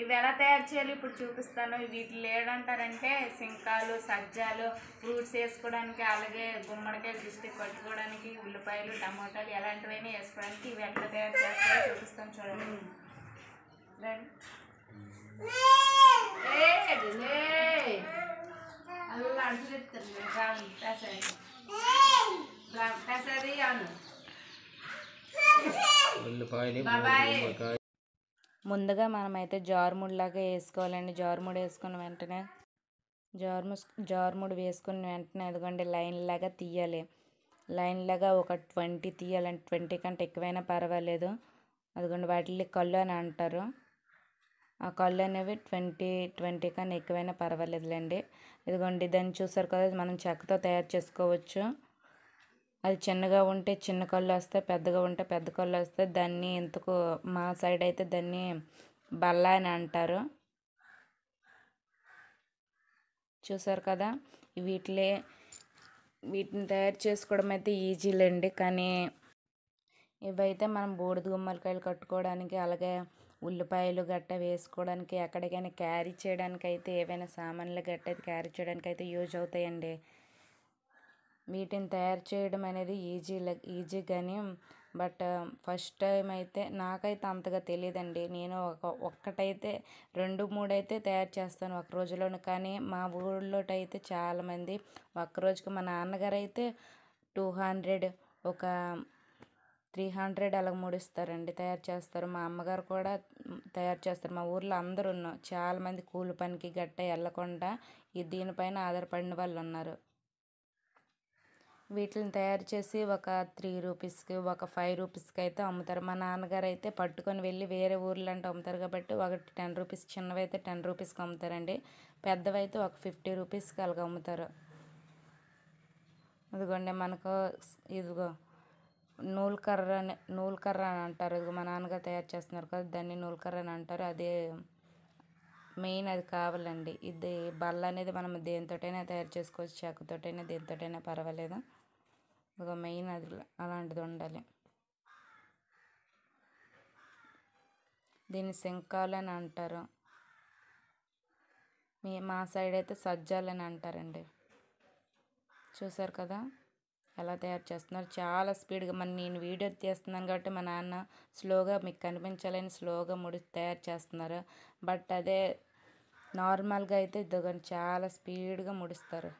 ఇవి ఎలా తయారు చేయాలి ఇప్పుడు చూపిస్తాను వీటి ఏడంటారంటే సింకాలు సజ్జాలు ఫ్రూట్స్ వేసుకోవడానికి అలాగే గుమ్మడికాయలు దిష్టి కొట్టుకోవడానికి ఉల్లిపాయలు టమాటాలు ఎలాంటివైనా వేసుకోవడానికి ఇవి ఎట్లా తయారు చేస్తారో చూపిస్తాను చూడండి అలా ఉల్లిపాయలు ముందుగా మనమైతే జారుముడిలాగా వేసుకోవాలండి జారుముడు వేసుకున్న వెంటనే జారుము జారుముడు వేసుకున్న వెంటనే అదిగోండి లైన్ లాగా తీయాలి లైన్ లాగా ఒక ట్వంటీ తీయాలండి ట్వంటీ కంటే ఎక్కువైనా పర్వాలేదు అదిగోండి వాటిని కళ్ళు అని అంటారు ఆ కళ్ళు అనేవి ట్వంటీ ట్వంటీ కన్నా ఎక్కువైనా పర్వాలేదులేండి ఇదిగోండి దాన్ని చూసారు కదా మనం చెక్కతో తయారు చేసుకోవచ్చు అది చిన్నగా ఉంటే చిన్న కళ్ళు వస్తాయి పెద్దగా ఉంటే పెద్ద కళ్ళు వస్తాయి దాన్ని ఎందుకు మా సైడ్ అయితే దాన్ని బల్ల అని అంటారు చూసారు కదా వీటిలే వీటిని తయారు చేసుకోవడం అయితే ఈజీలేండి కానీ ఇవైతే మనం బూడిద గుమ్మడికాయలు కట్టుకోవడానికి అలాగే ఉల్లిపాయలు గట్ట వేసుకోవడానికి ఎక్కడికైనా క్యారీ చేయడానికి అయితే ఏవైనా సామాన్లు గట్ట క్యారీ చేయడానికి అయితే యూజ్ అవుతాయండి వీటిని తయారు చేయడం అనేది ఈజీ ఈజీ కానీ బట్ ఫస్ట్ టైం అయితే నాకైతే అంతగా తెలియదండి నేను ఒక ఒక్కటైతే రెండు మూడు అయితే తయారు చేస్తాను ఒక రోజులోనే కానీ మా ఊళ్ళోటైతే చాలామంది ఒక్క రోజుకి మా నాన్నగారు అయితే టూ హండ్రెడ్ ఒక త్రీ హండ్రెడ్ అలా ముడిస్తారండి తయారు చేస్తారు మా అమ్మగారు కూడా తయారు చేస్తారు మా ఊర్లో అందరు ఉన్నారు చాలామంది కూలి పనికి గట్ట వెళ్ళకుండా ఈ దీనిపైన ఆధారపడిన వాళ్ళు ఉన్నారు వీటిని తయారు చేసి ఒక త్రీ రూపీస్కి ఒక ఫైవ్ రూపీస్కి అయితే అమ్ముతారు మా నాన్నగారు అయితే పట్టుకొని వెళ్ళి వేరే ఊర్లంటే అమ్ముతారు కాబట్టి ఒకటి టెన్ రూపీస్ చిన్నవి అయితే టెన్ రూపీస్కి అమ్ముతారండి పెద్దవైతే ఒక ఫిఫ్టీ రూపీస్కి అలాగే అమ్ముతారు ఇదిగోండి మనకు ఇదిగో నూలు కర్ర అని నూలు కర్ర అని అంటారు ఇదిగో మా నాన్నగారు తయారు చేస్తున్నారు కదా దాన్ని నూలు కర్ర అని అంటారు అదే మెయిన్ అది కావాలండి ఇది బల్ల అనేది మనం దేనితోటైనా తయారు చేసుకోవచ్చు చెక్కతోటైనా దేనితోటైనా పర్వాలేదు ఒక మెయిన్ అది అలాంటిది ఉండాలి దీన్ని శంఖాలు అని అంటారు మీ మా సైడ్ అయితే సజ్జాలు అని అంటారండి చూసారు కదా ఎలా తయారు చేస్తున్నారు చాలా స్పీడ్గా మన నేను వీడియో తీస్తున్నాను కాబట్టి మా నాన్న స్లోగా మీకు కనిపించాలని స్లోగా ముడి తయారు చేస్తున్నారు బట్ అదే నార్మల్గా అయితే ఇదిగోండి చాలా స్పీడ్గా ముడుస్తారు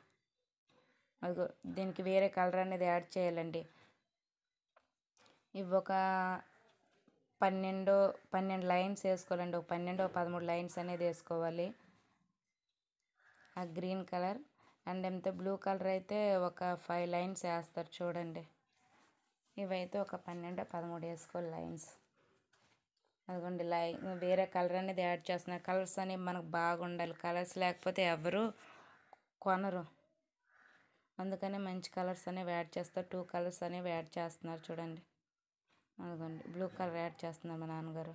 అదిగో దీనికి వేరే కలర్ అనేది యాడ్ చేయాలండి ఇవి ఒక పన్నెండో పన్నెండు లైన్స్ వేసుకోవాలండి ఒక పన్నెండో పదమూడు లైన్స్ అనేది వేసుకోవాలి ఆ గ్రీన్ కలర్ అండ్ ఎంత బ్లూ కలర్ అయితే ఒక ఫైవ్ లైన్స్ వేస్తారు చూడండి ఇవైతే ఒక పన్నెండో పదమూడు వేసుకోవాలి లైన్స్ అదిగోండి లైన్ వేరే కలర్ అనేది యాడ్ చేస్తున్నారు కలర్స్ అనేవి మనకు బాగుండాలి కలర్స్ లేకపోతే ఎవరు కొనరు అందుకనే మంచి కలర్స్ అనేవి యాడ్ చేస్తారు టూ కలర్స్ అనేవి యాడ్ చేస్తున్నారు చూడండి అదిగోండి బ్లూ కలర్ యాడ్ చేస్తున్నారు మా నాన్నగారు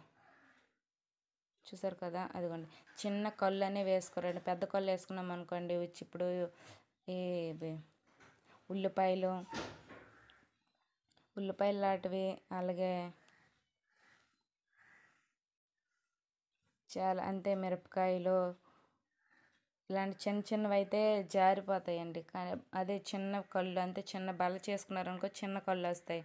చూసారు కదా అదిగోండి చిన్న కళ్ళు అనేవి వేసుకోరండి పెద్ద కళ్ళు వేసుకున్నాం అనుకోండి వచ్చి ఇప్పుడు ఈ ఉల్లిపాయలు ఉల్లిపాయలు లాంటివి అలాగే చాలా అంటే మిరపకాయలు ఇలాంటి చిన్న చిన్నవి అయితే జారిపోతాయండి కానీ అదే చిన్న కళ్ళు అంతే చిన్న బల్ల చేసుకున్నారనుకో చిన్న కళ్ళు వస్తాయి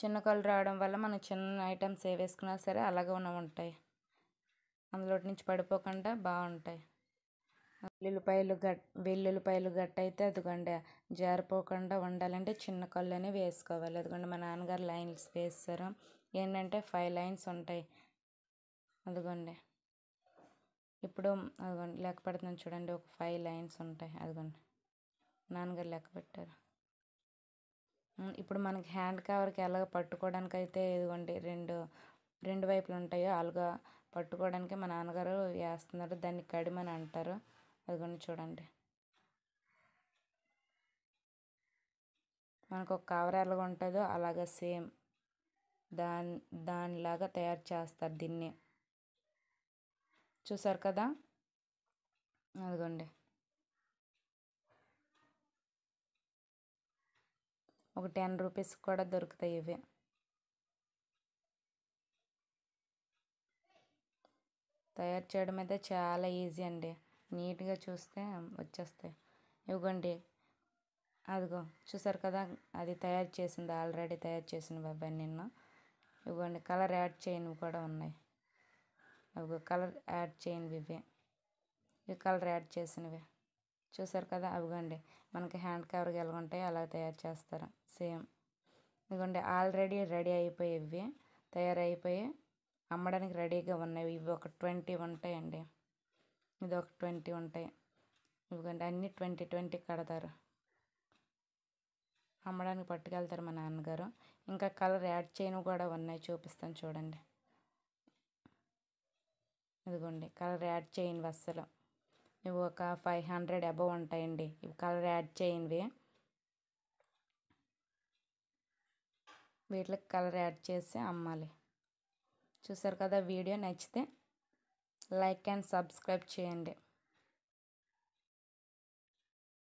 చిన్న కళ్ళు రావడం వల్ల మనం చిన్న ఐటమ్స్ ఏ వేసుకున్నా సరే అలాగే ఉన్న ఉంటాయి అందులో నుంచి పడిపోకుండా బాగుంటాయి వెల్లుల్లిపాయలు గట్ వెల్లుల్లిపాయలు గట్ట అయితే అదిగోండి జారిపోకుండా ఉండాలంటే చిన్న కళ్ళు అనేవి వేసుకోవాలి అదిగోండి మా నాన్నగారు లైన్స్ వేస్తారు ఏంటంటే ఫైవ్ లైన్స్ ఉంటాయి అదిగోండి ఇప్పుడు అదిగోండి లెక్క పెడుతున్నాను చూడండి ఒక ఫైవ్ లైన్స్ ఉంటాయి అదిగోండి నాన్నగారు లెక్క పెట్టారు ఇప్పుడు మనకి హ్యాండ్ కవర్కి ఎలాగ పట్టుకోవడానికి అయితే ఇదిగోండి రెండు రెండు వైపులు ఉంటాయో అలాగా పట్టుకోవడానికి మా నాన్నగారు వేస్తున్నారు దాన్ని కడిమని అంటారు అదిగోండి చూడండి మనకు ఒక కవర్ ఎలాగ ఉంటుందో అలాగ సేమ్ దాని దానిలాగా తయారు చేస్తారు దీన్ని చూసారు కదా అదిగోండి ఒక టెన్ రూపీస్ కూడా దొరుకుతాయి ఇవి తయారు చేయడం అయితే చాలా ఈజీ అండి నీట్గా చూస్తే వచ్చేస్తాయి ఇవ్వండి అదిగో చూసారు కదా అది తయారు చేసింది ఆల్రెడీ తయారు చేసినవి అవన్నీ నిన్న ఇవ్వండి కలర్ యాడ్ చేయనివి కూడా ఉన్నాయి అవి కలర్ యాడ్ చేయనివి ఇవి ఇవి కలర్ యాడ్ చేసినవి చూసారు కదా అవిగోండి మనకి హ్యాండ్ కవర్కి ఎలా ఉంటాయో అలా తయారు చేస్తారు సేమ్ ఇదిగోండి ఆల్రెడీ రెడీ అయిపోయి ఇవి తయారైపోయి అమ్మడానికి రెడీగా ఉన్నాయి ఇవి ఒక ట్వంటీ ఉంటాయండి ఇది ఒక ట్వంటీ ఉంటాయి ఇవ్వండి అన్ని ట్వంటీ ట్వంటీ కడతారు అమ్మడానికి పట్టుకెళ్తారు మా నాన్నగారు ఇంకా కలర్ యాడ్ చేయను కూడా ఉన్నాయి చూపిస్తాను చూడండి ఇదిగోండి కలర్ యాడ్ చేయనివి అస్సలు ఇవి ఒక ఫైవ్ హండ్రెడ్ అబవ్ ఉంటాయండి ఇవి కలర్ యాడ్ చేయనివి వీటికి కలర్ యాడ్ చేసి అమ్మాలి చూసారు కదా వీడియో నచ్చితే లైక్ అండ్ సబ్స్క్రైబ్ చేయండి